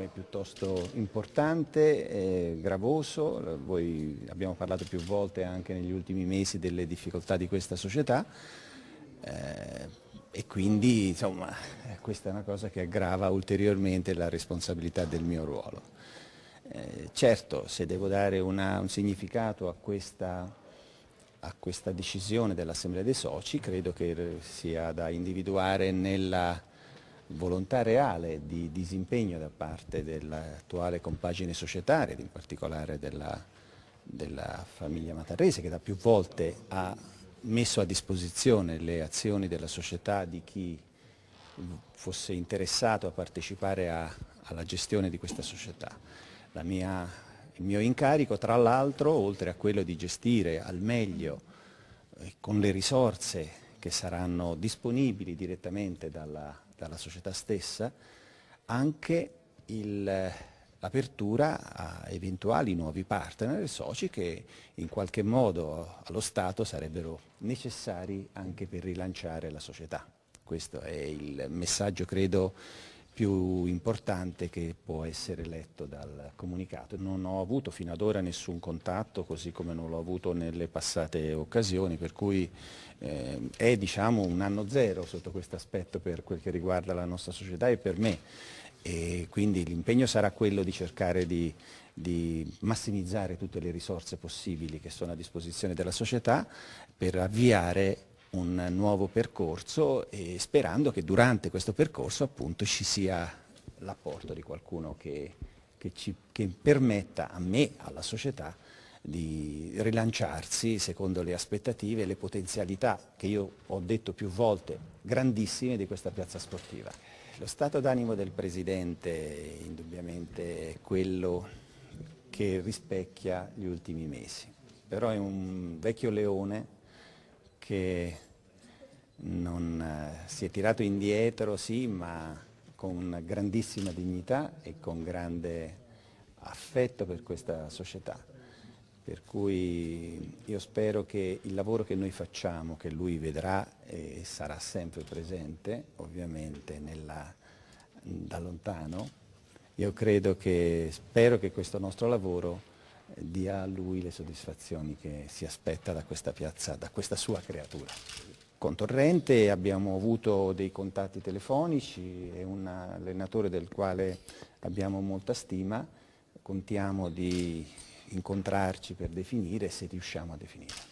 è piuttosto importante, eh, gravoso, Voi abbiamo parlato più volte anche negli ultimi mesi delle difficoltà di questa società eh, e quindi insomma, questa è una cosa che aggrava ulteriormente la responsabilità del mio ruolo. Eh, certo, se devo dare una, un significato a questa, a questa decisione dell'Assemblea dei Soci, credo che sia da individuare nella volontà reale di disimpegno da parte dell'attuale compagine societaria, in particolare della, della famiglia Matarrese, che da più volte ha messo a disposizione le azioni della società di chi fosse interessato a partecipare a, alla gestione di questa società. Mia, il mio incarico, tra l'altro, oltre a quello di gestire al meglio eh, con le risorse che saranno disponibili direttamente dalla, dalla società stessa anche l'apertura a eventuali nuovi partner e soci che in qualche modo allo Stato sarebbero necessari anche per rilanciare la società. Questo è il messaggio, credo, più importante che può essere letto dal comunicato. Non ho avuto fino ad ora nessun contatto, così come non l'ho avuto nelle passate occasioni, per cui eh, è diciamo, un anno zero sotto questo aspetto per quel che riguarda la nostra società e per me. E quindi l'impegno sarà quello di cercare di, di massimizzare tutte le risorse possibili che sono a disposizione della società per avviare un nuovo percorso e sperando che durante questo percorso appunto ci sia l'apporto di qualcuno che, che, ci, che permetta a me, alla società, di rilanciarsi secondo le aspettative e le potenzialità che io ho detto più volte grandissime di questa piazza sportiva. Lo stato d'animo del Presidente indubbiamente è quello che rispecchia gli ultimi mesi, però è un vecchio leone che non, eh, si è tirato indietro, sì, ma con grandissima dignità e con grande affetto per questa società. Per cui io spero che il lavoro che noi facciamo, che lui vedrà e sarà sempre presente, ovviamente nella, da lontano, io credo che, spero che questo nostro lavoro dia a lui le soddisfazioni che si aspetta da questa piazza, da questa sua creatura. Con Torrente abbiamo avuto dei contatti telefonici, è un allenatore del quale abbiamo molta stima, contiamo di incontrarci per definire se riusciamo a definire.